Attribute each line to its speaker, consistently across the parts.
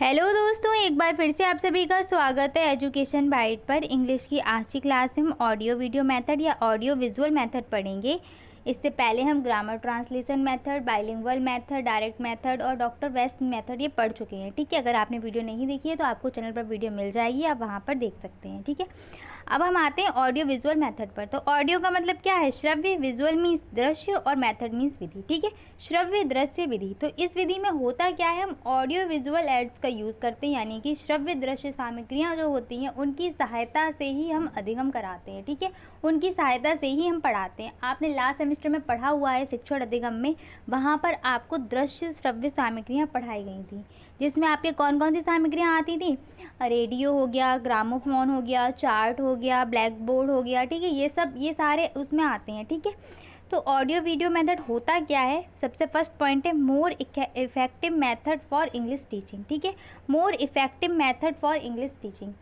Speaker 1: hello दोस्तों एक बार फिर से आप सभी का स्वागत है एजुकेशन बाइट पर इंग्लिश की आज की क्लास हम ऑडियो वीडियो मेथड या ऑडियो विजुअल मेथड पढ़ेंगे इससे पहले हम grammar translation method bilingual method direct method और डॉक्टर वेस्ट मेथड ये पढ़ चुके हैं ठीक है अगर आपने वीडियो नहीं देखी है तो आपको चैनल पर वीडियो मिल जाएगी आप वहाँ पर देख सकते हैं ठीक है अब हम आते हैं ऑडियो विजुअल मेथड पर तो ऑडियो का मतलब क्या है श्रव्य विजुअल मीन्स दृश्य और मेथड मीन्स विधि ठीक है श्रव्य दृश्य विधि तो इस विधि में होता क्या है हम ऑडियो विजुअल एड्स का यूज़ करते हैं यानी कि श्रव्य दृश्य सामग्रियाँ जो होती हैं उनकी सहायता से ही हम अधिगम कराते हैं ठीक है उनकी सहायता से ही हम पढ़ाते हैं आपने लास्ट सेमेस्टर में पढ़ा हुआ है शिक्षण अधिगम में वहाँ पर आपको दृश्य श्रव्य सामग्रियाँ पढ़ाई गई थी जिसमें आपके कौन कौन सी सामग्रियाँ आती थी रेडियो हो गया ग्रामोफोन हो गया चार्ट हो गया ब्लैक बोर्ड हो गया ठीक है ये सब ये सारे उसमें आते हैं ठीक है तो ऑडियो वीडियो मेथड होता क्या है सबसे फर्स्ट पॉइंट है more effective method for English teaching ठीक है more effective method for English teaching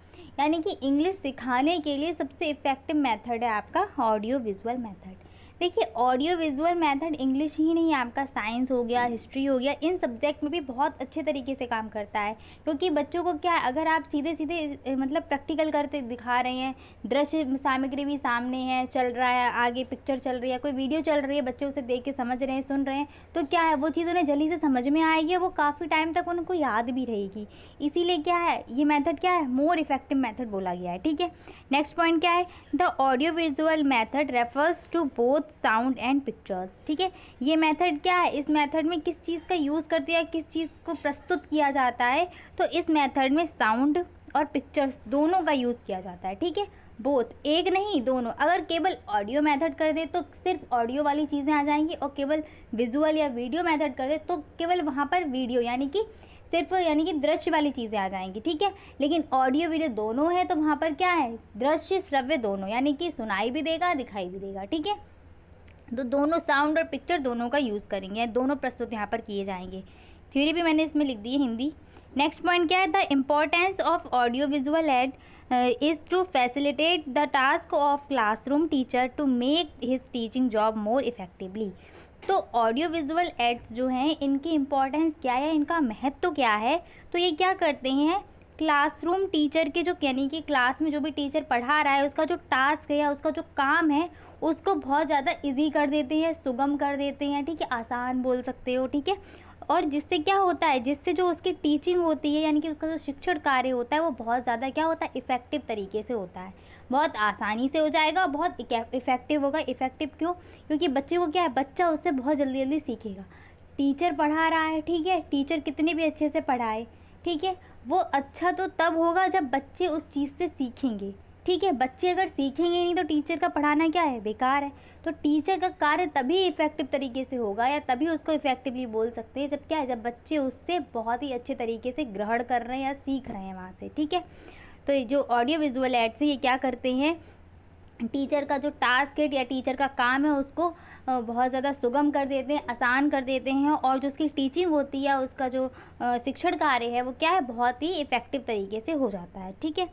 Speaker 1: यानी कि इंग्लिश सिखाने के लिए सबसे इफेक्टिव मेथड है आपका ऑडियो विजुअल मेथड देखिए ऑडियो विजुअल मेथड इंग्लिश ही नहीं आपका साइंस हो गया हिस्ट्री हो गया इन सब्जेक्ट में भी बहुत अच्छे तरीके से काम करता है क्योंकि बच्चों को क्या है अगर आप सीधे सीधे मतलब प्रैक्टिकल करते दिखा रहे हैं दृश्य सामग्री भी सामने है चल रहा है आगे पिक्चर चल रही है कोई वीडियो चल रही है बच्चे उसे देख के समझ रहे हैं सुन रहे हैं तो क्या है वो चीज़ उन्हें जल्दी से समझ में आएगी वो काफ़ी टाइम तक उनको याद भी रहेगी इसीलिए क्या है ये मैथड क्या है मोर इफेक्टिव मैथड बोला गया है ठीक है नेक्स्ट पॉइंट क्या है the audio visual method refers to both both sound and pictures ठीक है ये मेथड क्या है इस मेथड में किस चीज़ का यूज़ करते हैं किस चीज़ को प्रस्तुत किया जाता है तो इस मेथड में साउंड और पिक्चर्स दोनों का यूज़ किया जाता है ठीक है बोथ एक नहीं दोनों अगर केवल ऑडियो मेथड कर दे तो सिर्फ ऑडियो वाली चीज़ें आ जाएंगी और केवल विजुअल या वीडियो मेथड कर दे तो केवल वहाँ पर वीडियो यानी कि सिर्फ यानी कि दृश्य वाली चीज़ें आ जाएंगी ठीक है लेकिन ऑडियो वीडियो दोनों है तो वहाँ पर क्या है दृश्य श्रव्य दोनों यानी कि सुनाई भी देगा दिखाई भी देगा ठीक है तो दोनों साउंड और पिक्चर दोनों का यूज़ करेंगे दोनों प्रस्तुत यहाँ पर किए जाएंगे थ्योरी भी मैंने इसमें लिख दी है हिंदी नेक्स्ट पॉइंट क्या है the importance of audio visual aid is to facilitate the task of classroom teacher to make his teaching job more effectively तो ऑडियो विजुअल एड्स जो हैं इनकी इम्पॉर्टेंस क्या है इनका महत्व तो क्या है तो ये क्या करते हैं क्लासरूम टीचर के जो यानी कि क्लास में जो भी टीचर पढ़ा रहा है उसका जो टास्क है या उसका जो काम है उसको बहुत ज़्यादा इजी कर देते हैं सुगम कर देते हैं ठीक है आसान बोल सकते हो ठीक है और जिससे क्या होता है जिससे जो उसकी टीचिंग होती है यानी कि उसका जो शिक्षण कार्य होता है वो बहुत ज़्यादा क्या होता है इफ़ेक्टिव तरीके से होता है बहुत आसानी से हो जाएगा बहुत इफ़ेक्टिव होगा इफ़ेक्टिव क्यों क्योंकि बच्चे को क्या है बच्चा उससे बहुत जल्दी जल्दी सीखेगा टीचर पढ़ा रहा है ठीक है टीचर कितने भी अच्छे से पढ़ाए ठीक है वो अच्छा तो तब होगा जब बच्चे उस चीज़ से सीखेंगे ठीक है बच्चे अगर सीखेंगे नहीं तो टीचर का पढ़ाना क्या है बेकार है तो टीचर का कार्य तभी इफ़ेक्टिव तरीके से होगा या तभी उसको इफ़ेक्टिवली बोल सकते हैं जब क्या है जब बच्चे उससे बहुत ही अच्छे तरीके से ग्रहण कर रहे हैं या सीख रहे हैं वहाँ से ठीक है तो ये जो ऑडियो विजुअल एड्स है ये क्या करते हैं टीचर का जो टास्क है या टीचर का काम है उसको बहुत ज़्यादा सुगम कर देते हैं आसान कर देते हैं और जो उसकी टीचिंग होती है उसका जो शिक्षण कार्य है वो क्या है बहुत ही इफ़ेक्टिव तरीके से हो जाता है ठीक है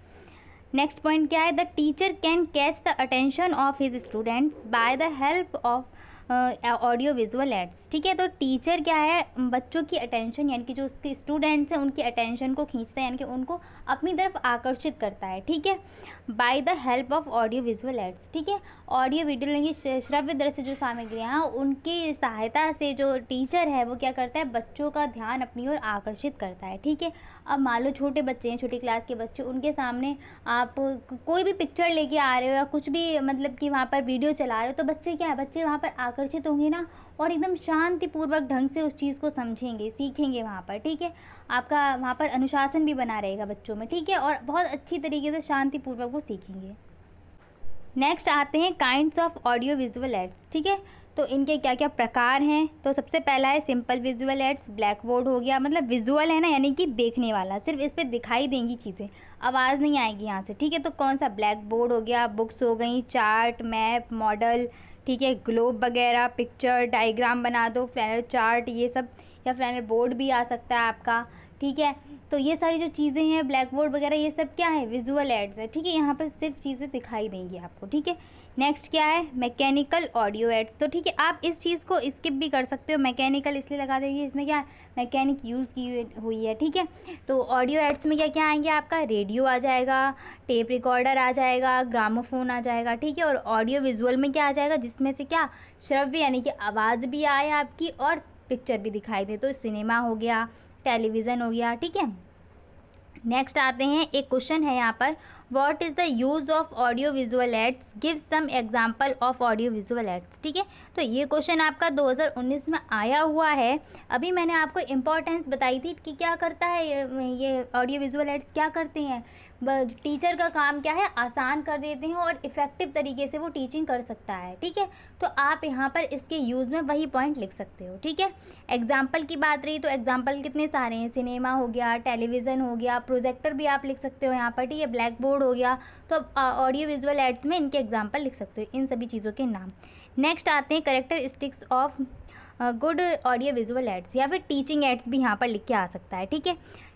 Speaker 1: नेक्स्ट पॉइंट क्या है the teacher can catch the attention of his students by the help of audio visual aids ठीक है तो टीचर क्या है बच्चों की अटेंशन यानी कि जो उसके स्टूडेंट्स हैं उनकी अटेंशन को खींचता है यानी कि उनको अपनी तरफ आकर्षित करता है ठीक है by the help of audio visual aids ठीक है ऑडियो वीडियो यानी श्रव्य दृश्य जो सामग्री हैं उनकी सहायता से जो टीचर है वो क्या करता है बच्चों का ध्यान अपनी ओर आकर्षित करता है ठीक है अब मान लो छोटे बच्चे हैं छोटी क्लास के बच्चे उनके सामने आप कोई भी पिक्चर लेके आ रहे हो या कुछ भी मतलब कि वहाँ पर वीडियो चला रहे हो तो बच्चे क्या है बच्चे वहाँ पर आकर्षित होंगे ना और एकदम शांतिपूर्वक ढंग से उस चीज़ को समझेंगे सीखेंगे वहाँ पर ठीक है आपका वहाँ पर अनुशासन भी बना रहेगा बच्चों में ठीक है और बहुत अच्छी तरीके से शांतिपूर्वक वो सीखेंगे नेक्स्ट आते हैं kinds of audio visual aids ठीक है तो इनके क्या क्या प्रकार हैं तो सबसे पहला है simple visual aids black board हो गया मतलब विजुअल है ना यानी कि देखने वाला सिर्फ इस पर दिखाई देंगी चीज़ें आवाज़ नहीं आएगी यहाँ से ठीक है तो कौन सा ब्लैक बोर्ड हो गया बुक्स हो गई चार्ट मैप मॉडल ठीक है ग्लोब वगैरह पिक्चर डाइग्राम बना दो फ्लैनर चार्ट ये सब या फ्लैनर बोर्ड भी आ सकता है आपका ठीक है तो ये सारी जो चीज़ें हैं ब्लैक बोर्ड वगैरह ये सब क्या है विजुअल एड्स है ठीक है यहाँ पर सिर्फ चीज़ें दिखाई देंगी आपको ठीक है नेक्स्ट क्या है मैकेनिकल ऑडियो एड्स तो ठीक है आप इस चीज़ को स्किप भी कर सकते हो मैकेनिकल इसलिए लगा देंगे इसमें क्या मैकेनिक यूज़ की हुई है ठीक है तो ऑडियो एड्स में क्या क्या आएंगे आपका रेडियो आ जाएगा टेप रिकॉर्डर आ जाएगा ग्रामोफोन आ जाएगा ठीक है और ऑडियो विजुअल में क्या आ जाएगा जिसमें से क्या श्रव्य यानी कि आवाज़ भी आए आपकी और पिक्चर भी दिखाई दे तो सिनेमा हो गया टेलीविज़न हो गया ठीक है नेक्स्ट आते हैं एक क्वेश्चन है यहाँ पर what is the use of audio visual aids give some example of audio visual aids ठीक है तो ये क्वेश्चन आपका 2019 में आया हुआ है अभी मैंने आपको इम्पोर्टेंस बताई थी कि क्या करता है ये ऑडियो विजुअल एड्स क्या करते हैं टीचर का काम क्या है आसान कर देते हैं और इफ़ेक्टिव तरीके से वो टीचिंग कर सकता है ठीक है तो आप यहाँ पर इसके यूज़ में वही पॉइंट लिख सकते हो ठीक है एग्जाम्पल की बात रही तो एग्जाम्पल कितने सारे हैं सिनेमा हो गया टेलीविज़न हो गया प्रोजेक्टर भी आप लिख सकते हो यहाँ पर ठीक है ब्लैक बोर्ड हो गया तो आप ऑडियो विजुअल एड्स में इनके एग्जाम्पल लिख सकते हो इन सभी चीज़ों के नाम नेक्स्ट आते हैं characteristics of good audio visual aids या फिर टीचिंग एड्स भी यहाँ पर लिख के आ सकता है ठीक है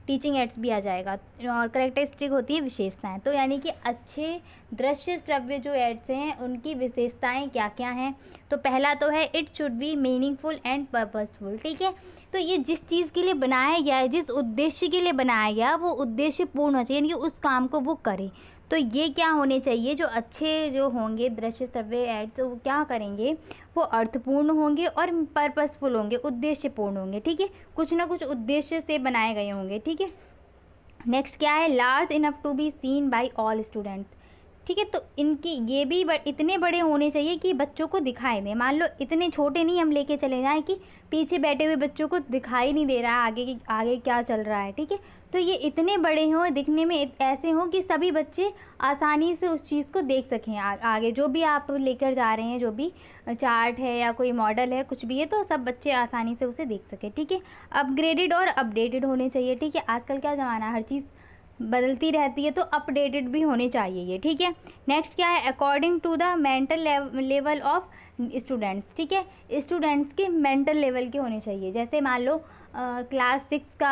Speaker 1: टीचिंग एड्स भी आ जाएगा और करेक्टरिस्टिक होती है विशेषताएं तो यानी कि अच्छे दृश्य श्रव्य जो एड्स हैं उनकी विशेषताएं क्या क्या हैं तो पहला तो है it should be meaningful and purposeful ठीक है तो ये जिस चीज़ के लिए बनाया गया है जिस उद्देश्य के लिए बनाया गया वो उद्देश्य पूर्ण हो चाहिए यानी कि उस काम को वो करें तो ये क्या होने चाहिए जो अच्छे जो होंगे दृश्य सर्वे एड्स तो वो क्या करेंगे वो अर्थपूर्ण होंगे और पर्पसफुल होंगे उद्देश्यपूर्ण होंगे ठीक है कुछ ना कुछ उद्देश्य से बनाए गए होंगे ठीक है नेक्स्ट क्या है large enough to be seen by all students ठीक है तो इनकी ये भी बड़, इतने बड़े होने चाहिए कि बच्चों को दिखाई दें मान लो इतने छोटे नहीं हम लेके चले जाएं कि पीछे बैठे हुए बच्चों को दिखाई नहीं दे रहा है आगे की आगे क्या चल रहा है ठीक है तो ये इतने बड़े हों दिखने में ऐसे हों कि सभी बच्चे आसानी से उस चीज़ को देख सकें आ, आगे जो भी आप लेकर जा रहे हैं जो भी चार्ट है या कोई मॉडल है कुछ भी है तो सब बच्चे आसानी से उसे देख सकें ठीक है अपग्रेडेड और अपडेटेड होने चाहिए ठीक है आजकल क्या ज़माना हर चीज़ बदलती रहती है तो अपडेटेड भी होने चाहिए ये ठीक है नेक्स्ट क्या है according to the mental level of students ठीक है स्टूडेंट्स के मेंटल लेवल के होने चाहिए जैसे मान लो क्लास सिक्स का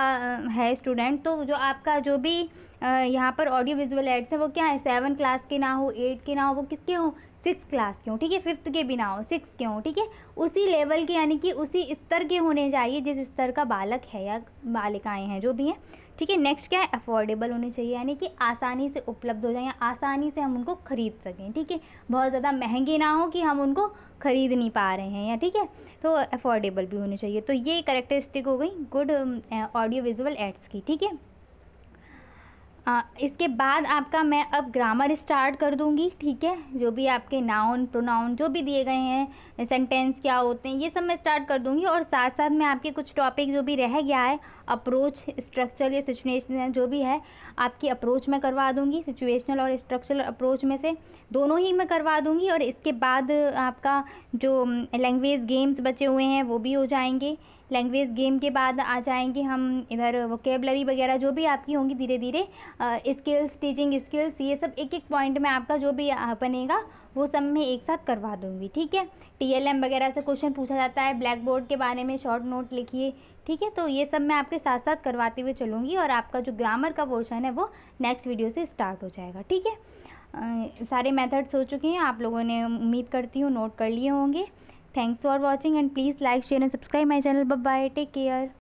Speaker 1: है स्टूडेंट तो जो आपका जो भी यहाँ पर ऑडियो विजुअल एड्स हैं वो क्या है सेवन क्लास के ना हो एट के ना हो वो किसके हों सिक्स क्लास के हों ठीक है फिफ्थ के भी ना हो सिक्स के हों ठीक है उसी लेवल के यानी कि उसी स्तर के होने चाहिए जिस स्तर का बालक है या बालिकाएँ हैं जो भी हैं ठीक है नेक्स्ट क्या है अफोर्डेबल होने चाहिए यानी कि आसानी से उपलब्ध हो जाए या आसानी से हम उनको ख़रीद सकें ठीक है बहुत ज़्यादा महंगे ना हो कि हम उनको ख़रीद नहीं पा रहे हैं या ठीक है तो अफोर्डेबल भी होने चाहिए तो ये करेक्टरिस्टिक हो गई गुड ऑडियो विजुअल एड्स की ठीक है इसके बाद आपका मैं अब ग्रामर स्टार्ट कर दूंगी ठीक है जो भी आपके नाउन प्रोनाउन जो भी दिए गए हैं सेंटेंस क्या होते हैं ये सब मैं स्टार्ट कर दूंगी और साथ साथ मैं आपके कुछ टॉपिक जो भी रह गया है अप्रोच स्ट्रक्चरल या सिचुएशनल जो भी है आपकी अप्रोच मैं करवा दूंगी सिचुएशनल और स्ट्रक्चरल अप्रोच में से दोनों ही मैं करवा दूंगी और इसके बाद आपका जो लैंग्वेज गेम्स बचे हुए हैं वो भी हो जाएंगे लैंग्वेज गेम के बाद आ जाएंगे हम इधर वोकेबलरी वगैरह जो भी आपकी होंगी धीरे धीरे स्किल्स टीचिंग स्किल्स ये सब एक एक पॉइंट में आपका जो भी बनेगा वो सब मैं एक साथ करवा दूँगी ठीक है टीएलएम वगैरह से क्वेश्चन पूछा जाता है ब्लैक बोर्ड के बारे में शॉर्ट नोट लिखिए ठीक है तो ये सब मैं आपके साथ साथ करवाते हुए चलूँगी और आपका जो ग्रामर का पोर्शन है वो नेक्स्ट वीडियो से स्टार्ट हो जाएगा ठीक है सारे मेथड्स हो चुके हैं आप लोगों ने उम्मीद करती हूँ नोट कर लिए होंगे thanks for watching and please like share and subscribe my channel bye take care